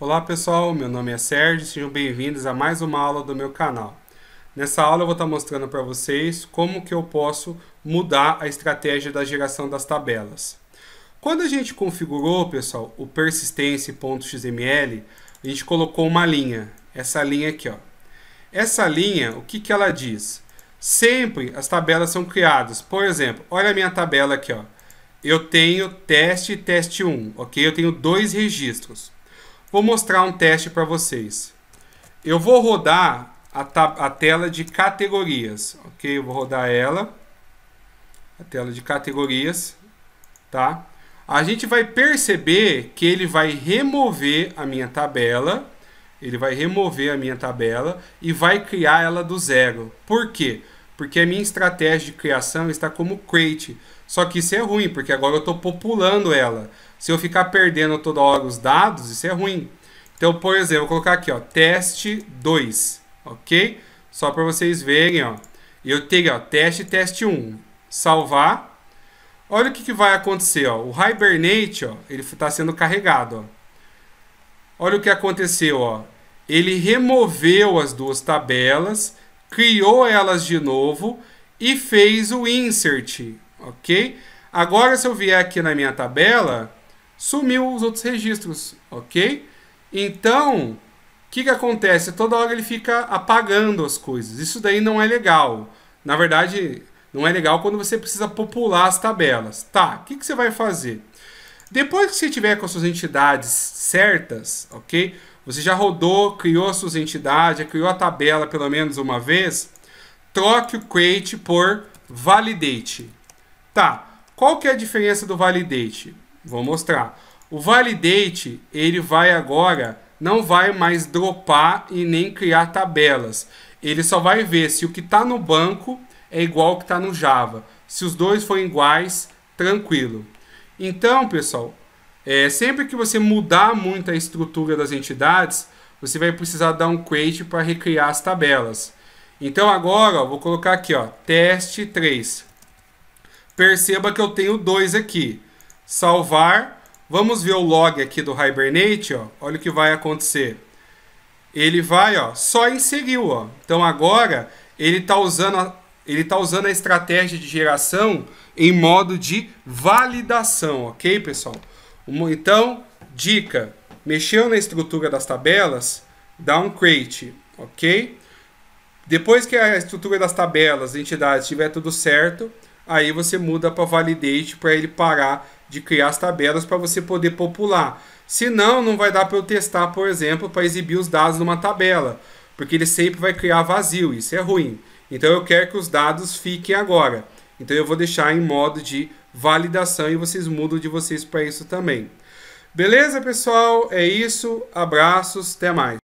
Olá pessoal, meu nome é Sérgio, sejam bem-vindos a mais uma aula do meu canal. Nessa aula eu vou estar tá mostrando para vocês como que eu posso mudar a estratégia da geração das tabelas. Quando a gente configurou, pessoal, o persistence.xml, a gente colocou uma linha, essa linha aqui, ó. Essa linha, o que que ela diz? Sempre as tabelas são criadas. Por exemplo, olha a minha tabela aqui, ó. Eu tenho teste e teste 1, OK? Eu tenho dois registros. Vou mostrar um teste para vocês. Eu vou rodar a, a, tela de categorias, ok? Eu vou rodar ela, a tela de categorias, tá? A gente vai perceber que ele vai remover a minha tabela, ele vai remover a minha tabela e vai criar ela do zero. Por quê? porque a minha estratégia de criação está como crate. Só que isso é ruim, porque agora eu estou populando ela. Se eu ficar perdendo toda hora os dados, isso é ruim. Então, por exemplo, vou colocar aqui, ó, teste 2, ok? Só para vocês verem, ó. Eu tenho, ó, teste, teste 1. Um. Salvar. Olha o que, que vai acontecer, ó. O Hibernate, ó, ele está sendo carregado, ó. Olha o que aconteceu, ó. Ele removeu as duas tabelas criou elas de novo e fez o insert, ok? Agora, se eu vier aqui na minha tabela, sumiu os outros registros, ok? Então, o que, que acontece? Toda hora ele fica apagando as coisas. Isso daí não é legal. Na verdade, não é legal quando você precisa popular as tabelas. Tá, o que, que você vai fazer? Depois que você tiver com as suas entidades certas, ok? Você já rodou, criou suas entidades, criou a tabela pelo menos uma vez? Troque o create por validate. Tá. Qual que é a diferença do validate? Vou mostrar. O validate, ele vai agora, não vai mais dropar e nem criar tabelas. Ele só vai ver se o que está no banco é igual ao que está no Java. Se os dois forem iguais, tranquilo. Então, pessoal, é, sempre que você mudar muito a estrutura das entidades, você vai precisar dar um create para recriar as tabelas. Então agora, ó, vou colocar aqui, ó, teste 3. Perceba que eu tenho dois aqui. Salvar. Vamos ver o log aqui do Hibernate, ó. Olha o que vai acontecer. Ele vai, ó, só inseriu, ó. Então agora ele está usando a, ele está usando a estratégia de geração em modo de validação, ok, pessoal? Então, dica: mexeu na estrutura das tabelas, dá um create, ok? Depois que a estrutura das tabelas, entidades estiver tudo certo, aí você muda para validate para ele parar de criar as tabelas para você poder popular. Senão, não vai dar para eu testar, por exemplo, para exibir os dados numa tabela, porque ele sempre vai criar vazio, isso é ruim. Então eu quero que os dados fiquem agora. Então eu vou deixar em modo de validação e vocês mudam de vocês para isso também. Beleza, pessoal? É isso. Abraços, até mais.